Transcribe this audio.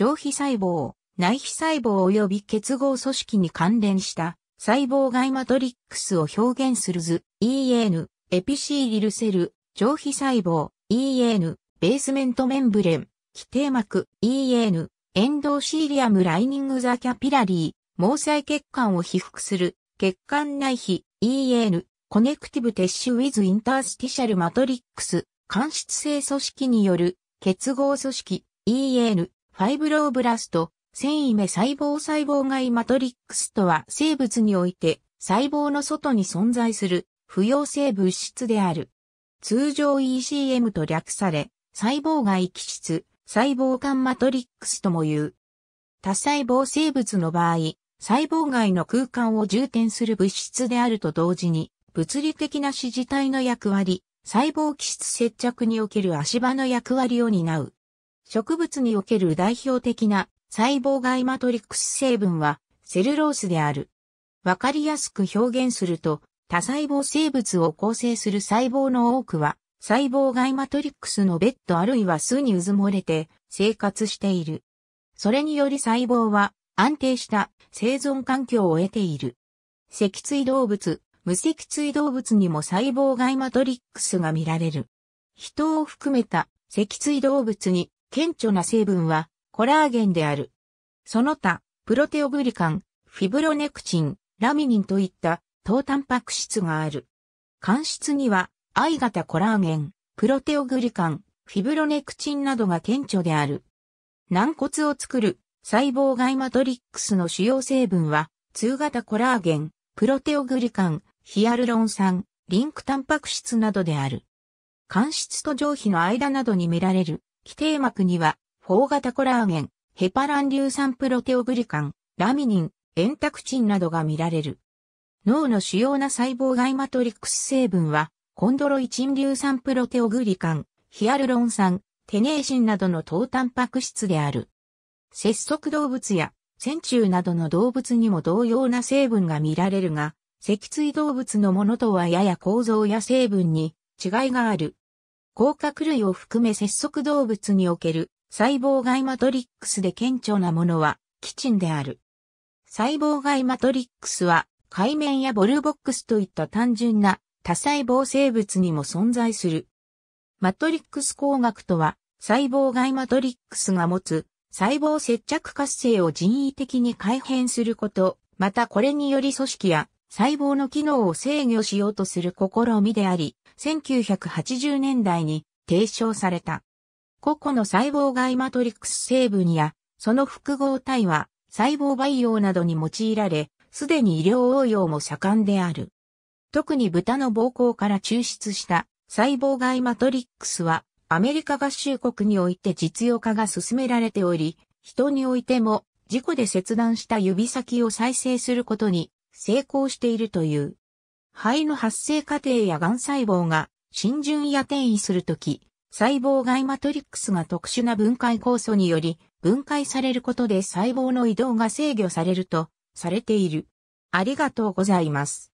上皮細胞、内皮細胞及び結合組織に関連した細胞外マトリックスを表現する図 EN、エピシーリルセル、上皮細胞 EN、ベースメントメンブレン、基底膜 EN、エンドシーリアムライニングザキャピラリー、毛細血管を被覆する血管内皮 EN、コネクティブテッシュウィズインタースティシャルマトリックス、間質性組織による結合組織 EN、ファイブローブラスト、繊維目細胞細胞外マトリックスとは生物において細胞の外に存在する不溶性物質である。通常 ECM と略され、細胞外基質、細胞間マトリックスとも言う。多細胞生物の場合、細胞外の空間を充填する物質であると同時に、物理的な支持体の役割、細胞基質接着における足場の役割を担う。植物における代表的な細胞外マトリックス成分はセルロースである。わかりやすく表現すると、多細胞生物を構成する細胞の多くは、細胞外マトリックスのベッドあるいは巣にうずもれて生活している。それにより細胞は安定した生存環境を得ている。脊椎動物、無脊椎動物にも細胞外マトリックスが見られる。人を含めた脊椎動物に顕著な成分はコラーゲンである。その他、プロテオグリカン、フィブロネクチン、ラミニンといった糖タンパク質がある。間質には、I 型コラーゲン、プロテオグリカン、フィブロネクチンなどが顕著である。軟骨を作る細胞外マトリックスの主要成分は、2型コラーゲン、プロテオグリカン、ヒアルロン酸、リンクタンパク質などである。間質と上皮の間などに見られる基底膜には、4型コラーゲン、ヘパラン硫酸プロテオグリカン、ラミニン、エンタクチンなどが見られる。脳の主要な細胞外マトリックス成分は、コンドロイチン硫酸プロテオグリカン、ヒアルロン酸、テネーシンなどの糖タンパク質である。節足動物や、線虫などの動物にも同様な成分が見られるが、脊椎動物のものとはやや構造や成分に違いがある。甲殻類を含め節足動物における細胞外マトリックスで顕著なものは、基ンである。細胞外マトリックスは、海面やボルボックスといった単純な多細胞生物にも存在する。マトリックス工学とは、細胞外マトリックスが持つ細胞接着活性を人為的に改変すること、またこれにより組織や細胞の機能を制御しようとする試みであり、1980年代に提唱された。個々の細胞外マトリックス成分や、その複合体は細胞培養などに用いられ、すでに医療応用も盛んである。特に豚の膀胱から抽出した細胞外マトリックスは、アメリカ合衆国において実用化が進められており、人においても、事故で切断した指先を再生することに成功しているという。肺の発生過程や癌細胞が浸潤や転移するとき、細胞外マトリックスが特殊な分解酵素により分解されることで細胞の移動が制御されるとされている。ありがとうございます。